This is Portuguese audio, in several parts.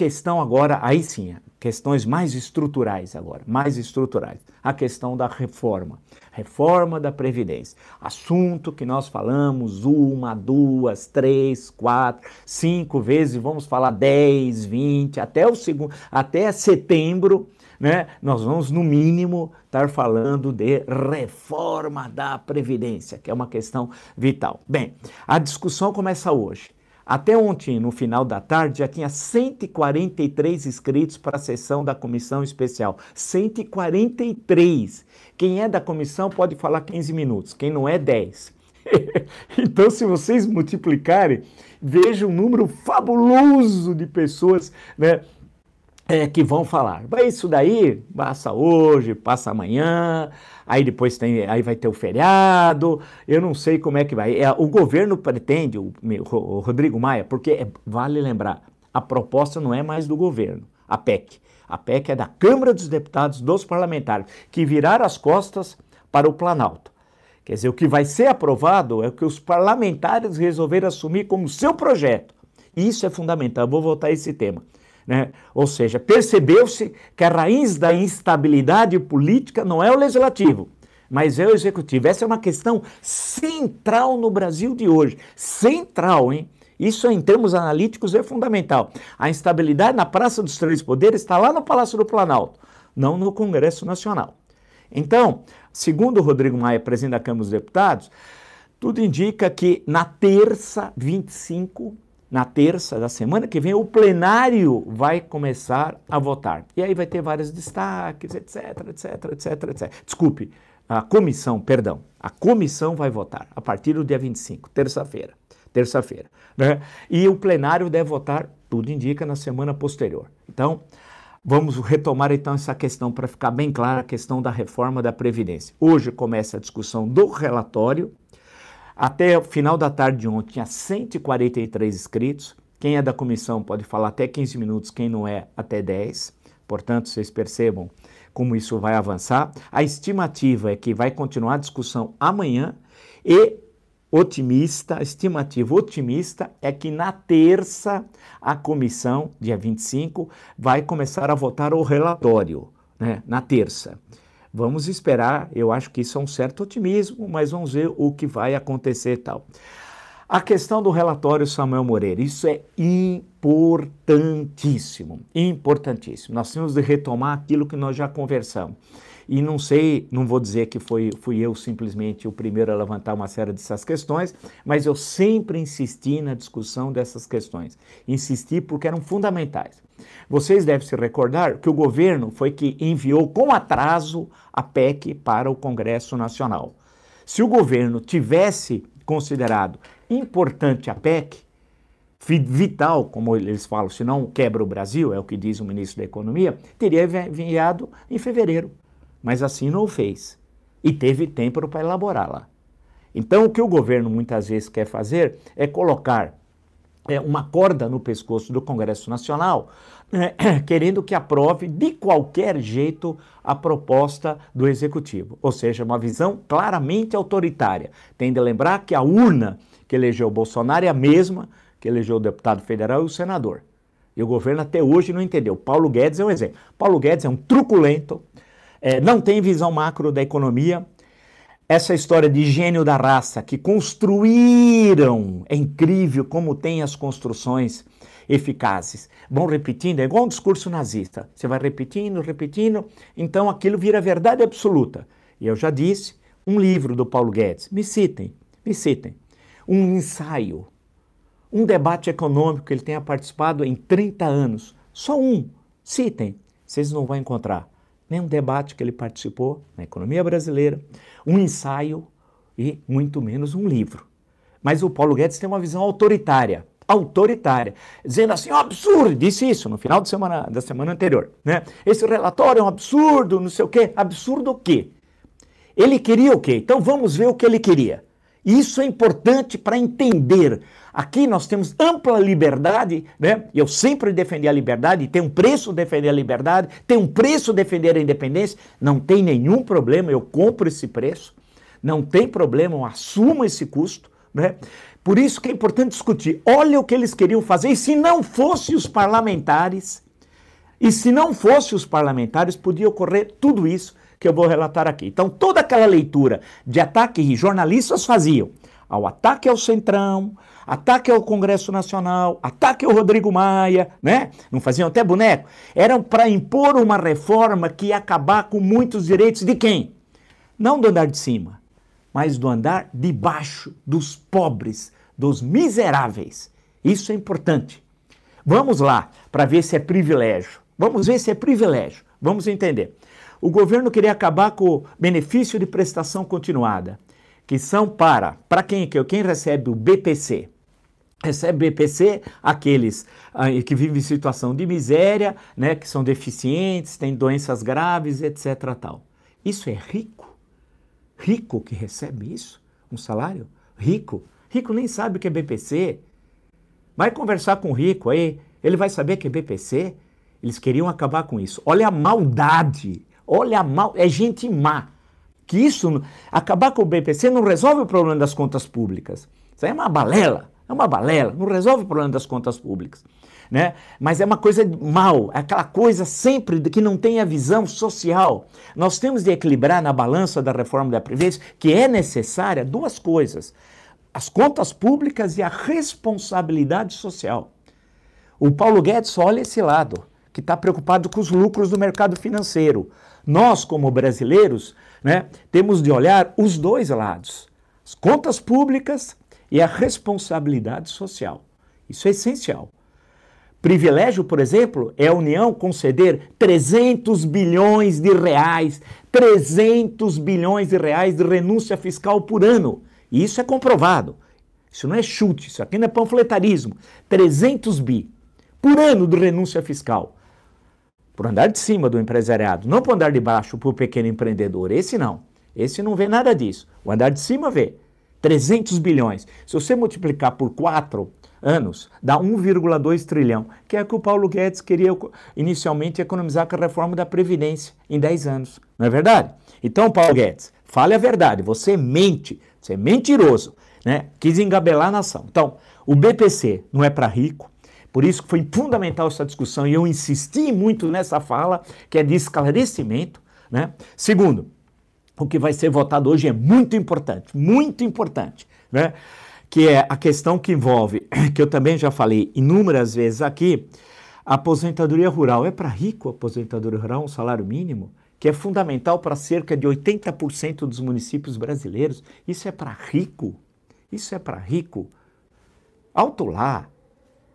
questão agora, aí sim, questões mais estruturais agora, mais estruturais. A questão da reforma, reforma da Previdência. Assunto que nós falamos uma, duas, três, quatro, cinco vezes, vamos falar dez, vinte, até o segundo, até setembro, né? Nós vamos, no mínimo, estar falando de reforma da Previdência, que é uma questão vital. Bem, a discussão começa hoje. Até ontem, no final da tarde, já tinha 143 inscritos para a sessão da comissão especial. 143! Quem é da comissão pode falar 15 minutos, quem não é, 10. então, se vocês multiplicarem, veja um número fabuloso de pessoas, né? é, que vão falar. Mas isso daí passa hoje, passa amanhã, aí depois tem, aí vai ter o feriado, eu não sei como é que vai. É, o governo pretende, o, o Rodrigo Maia, porque é, vale lembrar, a proposta não é mais do governo, a PEC. A PEC é da Câmara dos Deputados, dos parlamentares, que viraram as costas para o Planalto. Quer dizer, o que vai ser aprovado é o que os parlamentares resolveram assumir como seu projeto. Isso é fundamental, eu vou voltar a esse tema. Né? Ou seja, percebeu-se que a raiz da instabilidade política não é o legislativo, mas é o executivo. Essa é uma questão central no Brasil de hoje. Central, hein? Isso, em termos analíticos, é fundamental. A instabilidade na Praça dos Três Poderes está lá no Palácio do Planalto, não no Congresso Nacional. Então, segundo Rodrigo Maia, presidente da Câmara dos Deputados, tudo indica que na terça 25 na terça da semana que vem, o plenário vai começar a votar. E aí vai ter vários destaques, etc, etc, etc, etc. Desculpe, a comissão, perdão, a comissão vai votar a partir do dia 25, terça-feira. Terça-feira. Né? E o plenário deve votar, tudo indica, na semana posterior. Então, Vamos retomar então essa questão para ficar bem clara a questão da reforma da Previdência. Hoje começa a discussão do relatório até o final da tarde de ontem tinha 143 inscritos. Quem é da comissão pode falar até 15 minutos, quem não é, até 10. Portanto, vocês percebam como isso vai avançar. A estimativa é que vai continuar a discussão amanhã e otimista, a estimativa otimista é que na terça a comissão, dia 25, vai começar a votar o relatório, né, na terça. Vamos esperar, eu acho que isso é um certo otimismo, mas vamos ver o que vai acontecer e tal. A questão do relatório Samuel Moreira, isso é importantíssimo, importantíssimo. Nós temos de retomar aquilo que nós já conversamos. E não sei, não vou dizer que foi, fui eu simplesmente o primeiro a levantar uma série dessas questões, mas eu sempre insisti na discussão dessas questões. Insisti porque eram fundamentais. Vocês devem se recordar que o governo foi que enviou com atraso a PEC para o Congresso Nacional. Se o governo tivesse considerado importante a PEC, vital, como eles falam, senão quebra o Brasil, é o que diz o ministro da Economia, teria enviado em fevereiro mas assim não o fez. E teve tempo para elaborá-la. Então, o que o governo muitas vezes quer fazer é colocar é, uma corda no pescoço do Congresso Nacional, né, querendo que aprove de qualquer jeito a proposta do Executivo. Ou seja, uma visão claramente autoritária. Tem de lembrar que a urna que elegeu Bolsonaro é a mesma que elegeu o deputado federal e o senador. E o governo até hoje não entendeu. Paulo Guedes é um exemplo. Paulo Guedes é um truculento, é, não tem visão macro da economia. Essa história de gênio da raça que construíram, é incrível como tem as construções eficazes. Vão repetindo, é igual um discurso nazista. Você vai repetindo, repetindo, então aquilo vira verdade absoluta. E eu já disse, um livro do Paulo Guedes, me citem, me citem. Um ensaio, um debate econômico que ele tenha participado em 30 anos, só um, citem, vocês não vão encontrar nenhum debate que ele participou na economia brasileira, um ensaio e muito menos um livro. Mas o Paulo Guedes tem uma visão autoritária, autoritária, dizendo assim, é um absurdo, disse isso no final de semana, da semana anterior, né? Esse relatório é um absurdo, não sei o quê, absurdo o quê? Ele queria o quê? Então vamos ver o que ele queria. Isso é importante para entender. Aqui nós temos ampla liberdade, né? Eu sempre defendi a liberdade, tem um preço defender a liberdade, tem um preço defender a independência, não tem nenhum problema, eu compro esse preço, não tem problema, eu assumo esse custo, né? Por isso que é importante discutir. Olha o que eles queriam fazer, e se não fosse os parlamentares, e se não fosse os parlamentares, podia ocorrer tudo isso que eu vou relatar aqui. Então, toda aquela leitura de ataque que jornalistas faziam ao ataque ao Centrão, ataque ao Congresso Nacional, ataque ao Rodrigo Maia, né? Não faziam até boneco. Eram para impor uma reforma que ia acabar com muitos direitos de quem? Não do andar de cima, mas do andar de baixo, dos pobres, dos miseráveis. Isso é importante. Vamos lá para ver se é privilégio. Vamos ver se é privilégio. Vamos entender. O governo queria acabar com o benefício de prestação continuada, que são para, para quem, quem recebe o BPC, recebe BPC aqueles ah, que vivem em situação de miséria, né, que são deficientes, têm doenças graves, etc. Tal. Isso é rico? Rico que recebe isso? Um salário? Rico? Rico nem sabe o que é BPC. Vai conversar com o rico aí, ele vai saber que é BPC. Eles queriam acabar com isso. Olha a maldade Olha mal, é gente má. Que isso, acabar com o BPC não resolve o problema das contas públicas. Isso aí é uma balela, é uma balela, não resolve o problema das contas públicas. Né? Mas é uma coisa mal, é aquela coisa sempre de que não tem a visão social. Nós temos de equilibrar na balança da reforma da Previdência que é necessária duas coisas: as contas públicas e a responsabilidade social. O Paulo Guedes olha esse lado, que está preocupado com os lucros do mercado financeiro. Nós, como brasileiros, né, temos de olhar os dois lados: as contas públicas e a responsabilidade social. Isso é essencial. Privilégio, por exemplo, é a União conceder 300 bilhões de reais, 300 bilhões de reais de renúncia fiscal por ano. E isso é comprovado. Isso não é chute, isso aqui não é panfletarismo. 300 bi por ano de renúncia fiscal para o andar de cima do empresariado, não para o andar de baixo para o pequeno empreendedor. Esse não. Esse não vê nada disso. O andar de cima vê. 300 bilhões. Se você multiplicar por 4 anos, dá 1,2 trilhão, que é o que o Paulo Guedes queria inicialmente economizar com a reforma da Previdência em 10 anos. Não é verdade? Então, Paulo Guedes, fale a verdade. Você mente. Você é mentiroso. Né? Quis engabelar a nação. Então, o BPC não é para rico, por isso que foi fundamental essa discussão e eu insisti muito nessa fala, que é de esclarecimento. Né? Segundo, o que vai ser votado hoje é muito importante, muito importante, né? que é a questão que envolve, que eu também já falei inúmeras vezes aqui, a aposentadoria rural. É para rico a aposentadoria rural, um salário mínimo? que é fundamental para cerca de 80% dos municípios brasileiros. Isso é para rico. Isso é para rico. Alto lá,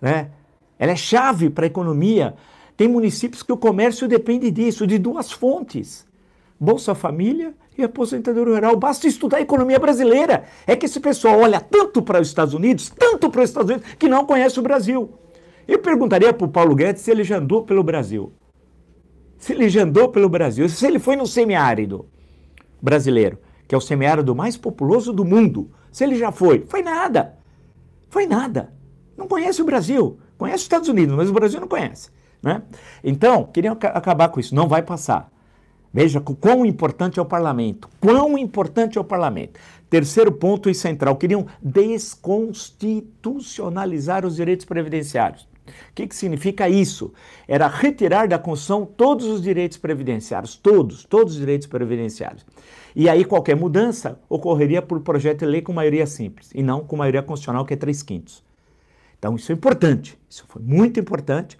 né? Ela é chave para a economia. Tem municípios que o comércio depende disso, de duas fontes: Bolsa Família e aposentadoria rural. Basta estudar a economia brasileira. É que esse pessoal olha tanto para os Estados Unidos, tanto para os Estados Unidos, que não conhece o Brasil. Eu perguntaria para o Paulo Guedes se ele já andou pelo Brasil. Se ele já andou pelo Brasil, se ele foi no semiárido brasileiro, que é o semiárido mais populoso do mundo. Se ele já foi, foi nada. Foi nada. Não conhece o Brasil. Conhece os Estados Unidos, mas o Brasil não conhece. Né? Então, queriam acabar com isso. Não vai passar. Veja quão importante é o parlamento. Quão importante é o parlamento. Terceiro ponto e central: queriam desconstitucionalizar os direitos previdenciários. O que, que significa isso? Era retirar da Constituição todos os direitos previdenciários, todos, todos os direitos previdenciários. E aí qualquer mudança ocorreria por projeto de lei com maioria simples, e não com maioria constitucional, que é três quintos. Então, isso é importante, isso foi muito importante,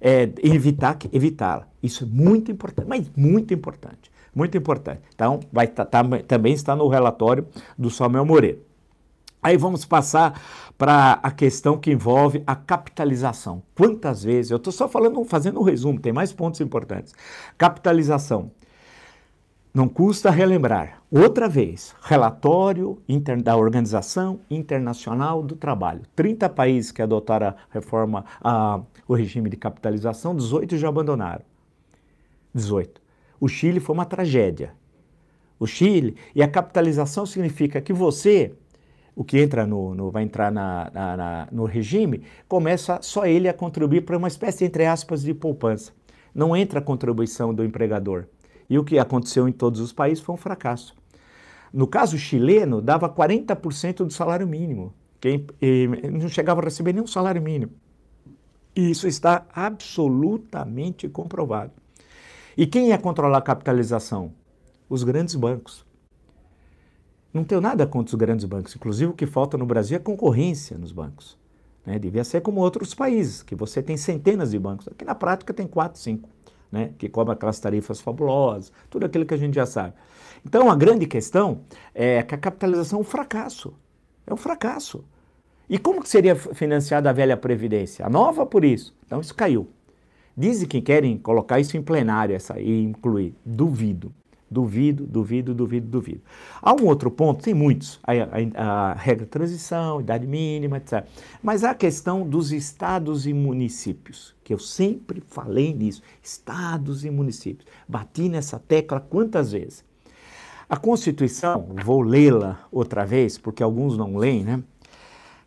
é, evitar, evitá-la. Isso é muito importante, mas muito importante, muito importante. Então, vai tá, tá, também está no relatório do Samuel Moreira. Aí vamos passar para a questão que envolve a capitalização. Quantas vezes, eu estou só falando, fazendo um resumo, tem mais pontos importantes. Capitalização. Não custa relembrar. Outra vez, relatório da Organização Internacional do Trabalho. 30 países que adotaram a reforma, a, o regime de capitalização, 18 já abandonaram. 18. O Chile foi uma tragédia. O Chile, e a capitalização significa que você, o que entra no, no vai entrar na, na, na, no regime, começa só ele a contribuir para uma espécie, entre aspas, de poupança. Não entra a contribuição do empregador. E o que aconteceu em todos os países foi um fracasso. No caso chileno, dava 40% do salário mínimo. Quem não chegava a receber nenhum salário mínimo. E isso está absolutamente comprovado. E quem ia controlar a capitalização? Os grandes bancos. Não tenho nada contra os grandes bancos. Inclusive, o que falta no Brasil é concorrência nos bancos. Né? Devia ser como outros países, que você tem centenas de bancos. Aqui na prática tem quatro, cinco né, que cobra aquelas tarifas fabulosas, tudo aquilo que a gente já sabe. Então, a grande questão é que a capitalização é um fracasso. É um fracasso. E como que seria financiada a velha Previdência? A nova, por isso. Então, isso caiu. Dizem que querem colocar isso em plenário essa, e incluir. Duvido. Duvido, duvido, duvido, duvido. Há um outro ponto, tem muitos, a, a, a, regra de transição, idade mínima, etc. Mas a questão dos estados e municípios, que eu sempre falei nisso, estados e municípios. Bati nessa tecla quantas vezes? A Constituição, vou lê-la outra vez, porque alguns não leem, né?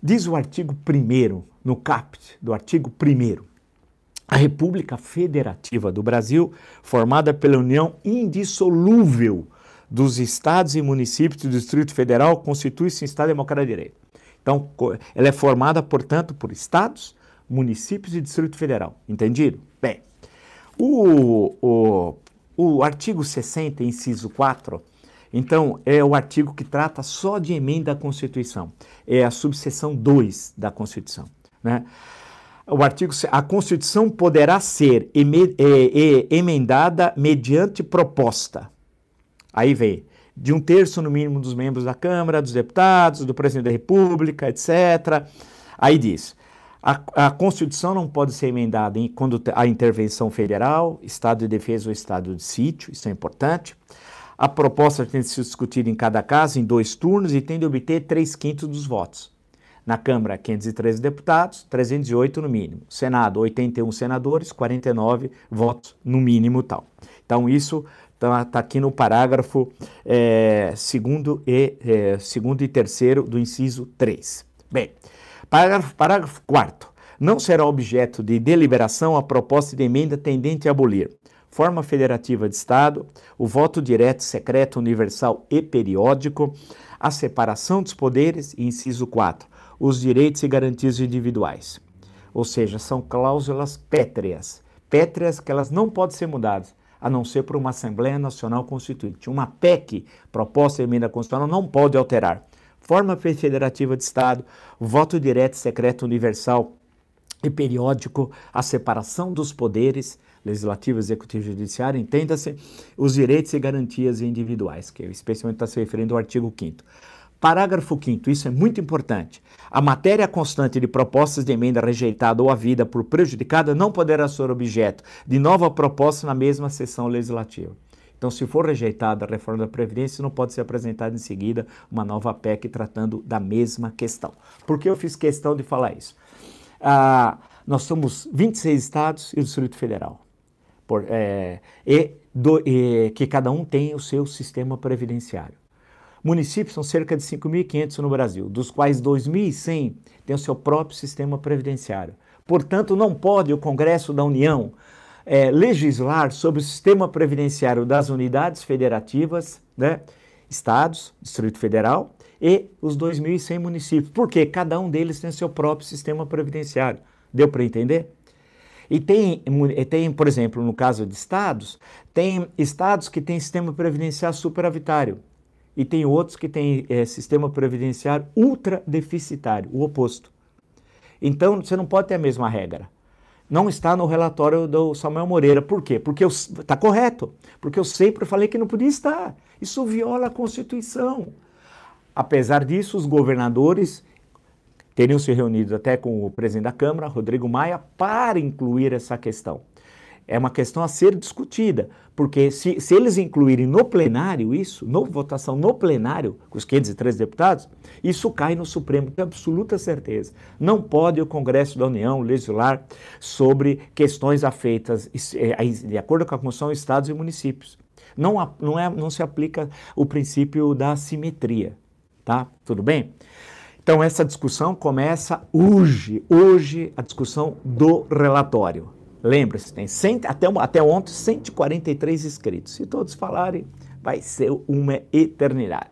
Diz o artigo 1 no caput do artigo 1 a República Federativa do Brasil, formada pela união indissolúvel dos estados e municípios do Distrito Federal, constitui-se em Estado Democrático de Direito. Então, ela é formada, portanto, por estados, municípios e Distrito Federal. Entendido? Bem, o, o, o artigo 60, inciso 4, então, é o artigo que trata só de emenda à Constituição. É a subseção 2 da Constituição. Né? o artigo, a Constituição poderá ser é, é, emendada mediante proposta. Aí vem, de um terço no mínimo dos membros da Câmara, dos deputados, do presidente da República, etc. Aí diz, a, a Constituição não pode ser emendada em, quando a intervenção federal, estado de defesa ou estado de sítio, isso é importante. A proposta tem de ser discutida em cada caso, em dois turnos, e tem de obter três quintos dos votos. Na Câmara, 513 deputados, 308 no mínimo. Senado, 81 senadores, 49 votos no mínimo tal. Então, isso está tá aqui no parágrafo 2 eh, é, e, é, segundo e terceiro do inciso 3. Bem, parágrafo, parágrafo 4 Não será objeto de deliberação a proposta de emenda tendente a abolir forma federativa de Estado, o voto direto, secreto, universal e periódico, a separação dos poderes, inciso 4, os direitos e garantias individuais. Ou seja, são cláusulas pétreas, pétreas que elas não podem ser mudadas, a não ser por uma Assembleia Nacional Constituinte. Uma PEC, proposta de emenda constitucional, não pode alterar. Forma federativa de Estado, voto direto secreto universal e periódico, a separação dos poderes, legislativo, executivo e judiciário, entenda-se os direitos e garantias individuais, que especialmente está se referindo ao artigo 5 Parágrafo 5 isso é muito importante. A matéria constante de propostas de emenda rejeitada ou havida por prejudicada não poderá ser objeto de nova proposta na mesma sessão legislativa. Então, se for rejeitada a reforma da Previdência, não pode ser apresentada em seguida uma nova PEC tratando da mesma questão. Por que eu fiz questão de falar isso? Ah, nós somos 26 estados e o Distrito Federal. Por, é, e, do, e, que cada um tem o seu sistema previdenciário. Municípios são cerca de 5.500 no Brasil, dos quais 2.100 têm o seu próprio sistema previdenciário. Portanto, não pode o Congresso da União é, legislar sobre o sistema previdenciário das unidades federativas, né, estados, Distrito Federal e os 2.100 municípios, porque cada um deles tem seu próprio sistema previdenciário. Deu para entender? E tem, tem, por exemplo, no caso de estados, tem estados que têm sistema previdenciário superavitário e tem outros que têm é, sistema previdenciário ultra deficitário, o oposto. Então, você não pode ter a mesma regra. Não está no relatório do Samuel Moreira. Por quê? Porque está correto. Porque eu sempre falei que não podia estar. Isso viola a Constituição. Apesar disso, os governadores teriam se reunido até com o presidente da Câmara, Rodrigo Maia, para incluir essa questão é uma questão a ser discutida, porque se, se eles incluírem no plenário isso, no, votação no plenário, com os 503 deputados, isso cai no Supremo com absoluta certeza. Não pode o Congresso da União legislar sobre questões afeitas, é, de acordo com a Constituição, estados e municípios. Não, não, é, não se aplica o princípio da simetria, tá? Tudo bem? Então essa discussão começa hoje, hoje a discussão do relatório. Lembre-se, tem 100, até, até ontem 143 inscritos. Se todos falarem, vai ser uma eternidade.